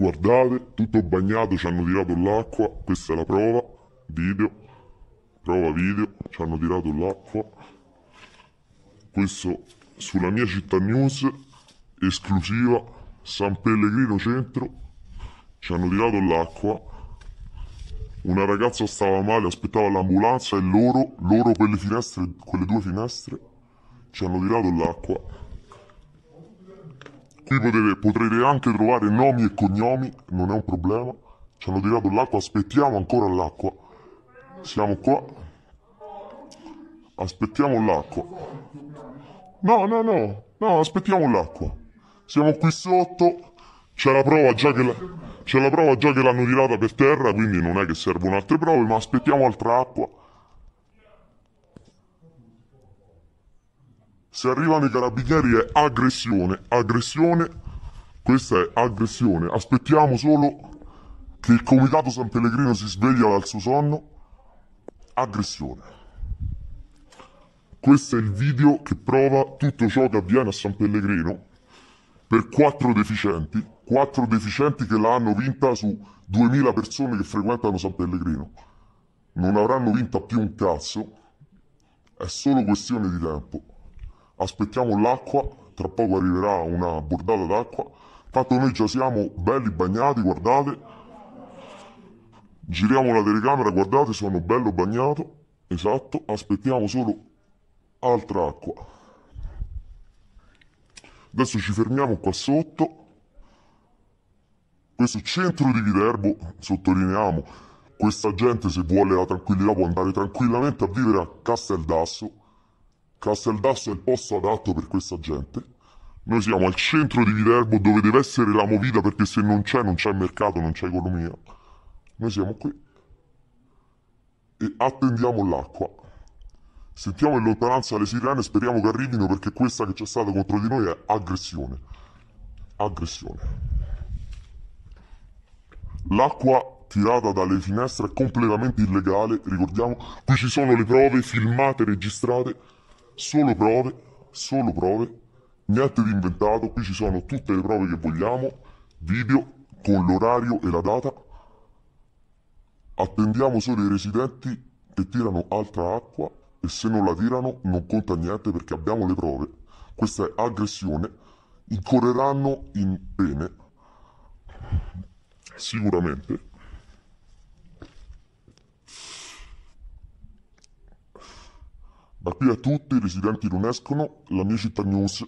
Guardate, tutto bagnato ci hanno tirato l'acqua, questa è la prova, video, prova video, ci hanno tirato l'acqua. Questo sulla mia città news, esclusiva, San Pellegrino Centro, ci hanno tirato l'acqua. Una ragazza stava male, aspettava l'ambulanza e loro, loro quelle finestre, quelle due finestre, ci hanno tirato l'acqua. Qui potete, potrete anche trovare nomi e cognomi, non è un problema. Ci hanno tirato l'acqua, aspettiamo ancora l'acqua. Siamo qua. Aspettiamo l'acqua. No, no, no, no, aspettiamo l'acqua. Siamo qui sotto. C'è la prova già che la, c'è la prova già che l'hanno tirata per terra, quindi non è che servono altre prove, ma aspettiamo altra acqua. Se arrivano i carabinieri è aggressione, aggressione, questa è aggressione. Aspettiamo solo che il comitato San Pellegrino si sveglia dal suo sonno. Aggressione. Questo è il video che prova tutto ciò che avviene a San Pellegrino per quattro deficienti, quattro deficienti che l'hanno vinta su 2000 persone che frequentano San Pellegrino. Non avranno vinta più un cazzo, è solo questione di tempo aspettiamo l'acqua, tra poco arriverà una bordata d'acqua, tanto noi già siamo belli bagnati, guardate, giriamo la telecamera, guardate, sono bello bagnato, esatto, aspettiamo solo altra acqua. Adesso ci fermiamo qua sotto, questo centro di Viterbo, sottolineiamo, questa gente se vuole la tranquillità può andare tranquillamente a vivere a Casteldasso, Casteldasso è il posto adatto per questa gente. Noi siamo al centro di Viterbo dove deve essere la movita perché se non c'è non c'è mercato, non c'è economia. Noi siamo qui e attendiamo l'acqua. Sentiamo in lontananza le sirene e speriamo che arrivino perché questa che c'è stata contro di noi è aggressione. Aggressione. L'acqua tirata dalle finestre è completamente illegale, ricordiamo, qui ci sono le prove filmate, registrate. Solo prove, solo prove, niente di inventato, qui ci sono tutte le prove che vogliamo, video con l'orario e la data. Attendiamo solo i residenti che tirano altra acqua e se non la tirano non conta niente perché abbiamo le prove. Questa è aggressione, incorreranno in pene, sicuramente. Da qui a tutti i residenti non escono, la mia città news.